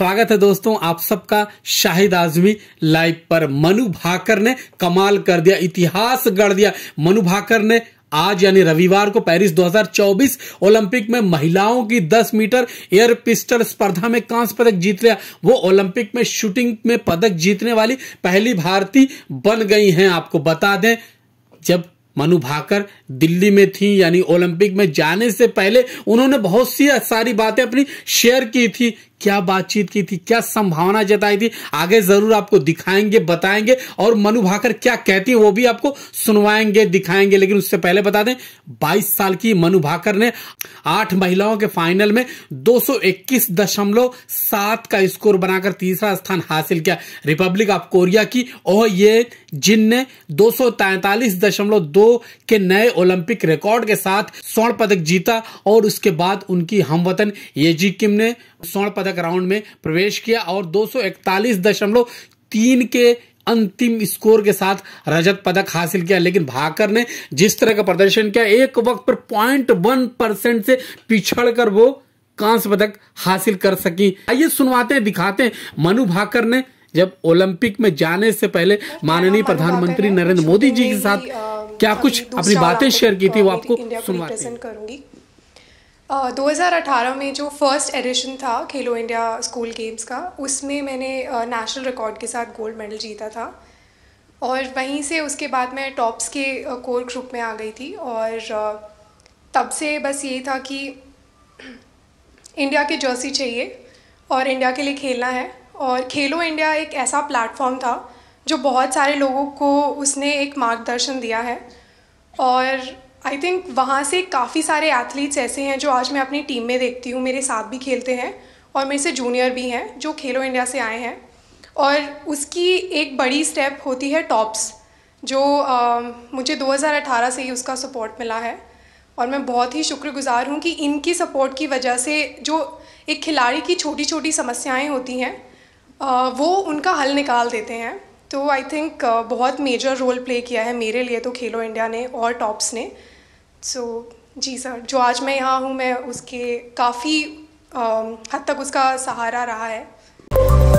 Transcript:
स्वागत है दोस्तों आप सबका शाहिद आजमी लाइव पर मनु भाकर ने कमाल कर दिया इतिहास गढ़ दिया मनु भाकर ने आज यानी रविवार को पेरिस 2024 ओलंपिक में महिलाओं की 10 मीटर एयर पिस्टल स्पर्धा में कांस्य पदक जीत लिया वो ओलंपिक में शूटिंग में पदक जीतने वाली पहली भारतीय बन गई हैं आपको बता दें जब मनु भाकर दिल्ली में थी यानी ओलंपिक में जाने से पहले उन्होंने बहुत सी सारी बातें अपनी शेयर की थी क्या बातचीत की थी क्या संभावना जताई थी आगे जरूर आपको दिखाएंगे बताएंगे और मनु भाकर क्या कहती है वो भी आपको सुनवाएंगे दिखाएंगे लेकिन उससे पहले बता दें 22 साल की मनु भाकर ने आठ महिलाओं के फाइनल में दो का स्कोर बनाकर तीसरा स्थान हासिल किया रिपब्लिक ऑफ कोरिया की और ये जिनने दो के नए ओलंपिक रिकॉर्ड के साथ स्वर्ण पदक जीता और उसके बाद उनकी हमवतन येजी किम ने स्वर्ण पदक तक राउंड में प्रवेश किया और दो के अंतिम स्कोर के साथ रजत पदक हासिल किया लेकिन भाकर ने जिस तरह का प्रदर्शन किया एक वक्त पर पॉइंट वन परसेंट से पिछड़कर वो कांस्य पदक हासिल कर सकी आइए सुनवाते हैं दिखाते हैं मनु भाकर ने जब ओलंपिक में जाने से पहले माननीय प्रधानमंत्री नरेंद्र मोदी जी के साथ क्या कुछ अपनी बातें शेयर की थी वो आपको सुनवाते हैं 2018 में जो फर्स्ट एडिशन था खेलो इंडिया स्कूल गेम्स का उसमें मैंने नेशनल रिकॉर्ड के साथ गोल्ड मेडल जीता था और वहीं से उसके बाद मैं टॉप्स के कोर ग्रुप में आ गई थी और तब से बस ये था कि इंडिया की जर्सी चाहिए और इंडिया के लिए खेलना है और खेलो इंडिया एक ऐसा प्लेटफॉर्म था जो बहुत सारे लोगों को उसने एक मार्गदर्शन दिया है और आई थिंक वहाँ से काफ़ी सारे एथलीट्स ऐसे हैं जो आज मैं अपनी टीम में देखती हूँ मेरे साथ भी खेलते हैं और मेरे से जूनियर भी हैं जो खेलो इंडिया से आए हैं और उसकी एक बड़ी स्टेप होती है टॉप्स जो आ, मुझे 2018 से ही उसका सपोर्ट मिला है और मैं बहुत ही शुक्रगुजार हूँ कि इनकी सपोर्ट की वजह से जो एक खिलाड़ी की छोटी छोटी समस्याएं होती हैं वो उनका हल निकाल देते हैं तो आई थिंक uh, बहुत मेजर रोल प्ले किया है मेरे लिए तो खेलो इंडिया ने और टॉप्स ने सो so, जी सर जो आज मैं यहाँ हूँ मैं उसके काफ़ी uh, um, हद तक उसका सहारा रहा है